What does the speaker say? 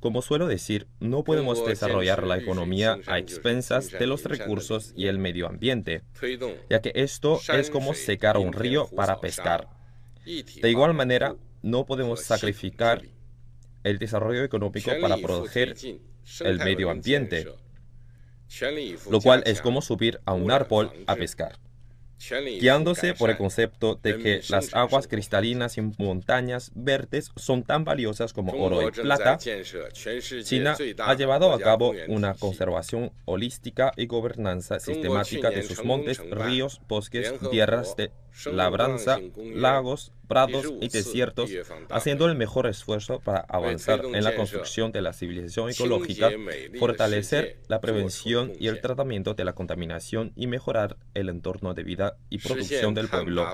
Como suelo decir, no podemos desarrollar la economía a expensas de los recursos y el medio ambiente, ya que esto es como secar un río para pescar. De igual manera, no podemos sacrificar el desarrollo económico para proteger el medio ambiente, lo cual es como subir a un árbol a pescar guiándose por el concepto de que las aguas cristalinas y montañas verdes son tan valiosas como oro y plata, China ha llevado a cabo una conservación holística y gobernanza sistemática de sus montes, ríos, bosques, tierras de labranza, lagos, prados y desiertos, haciendo el mejor esfuerzo para avanzar en la construcción de la civilización ecológica, fortalecer la prevención y el tratamiento de la contaminación y mejorar el entorno de vida y producción del pueblo.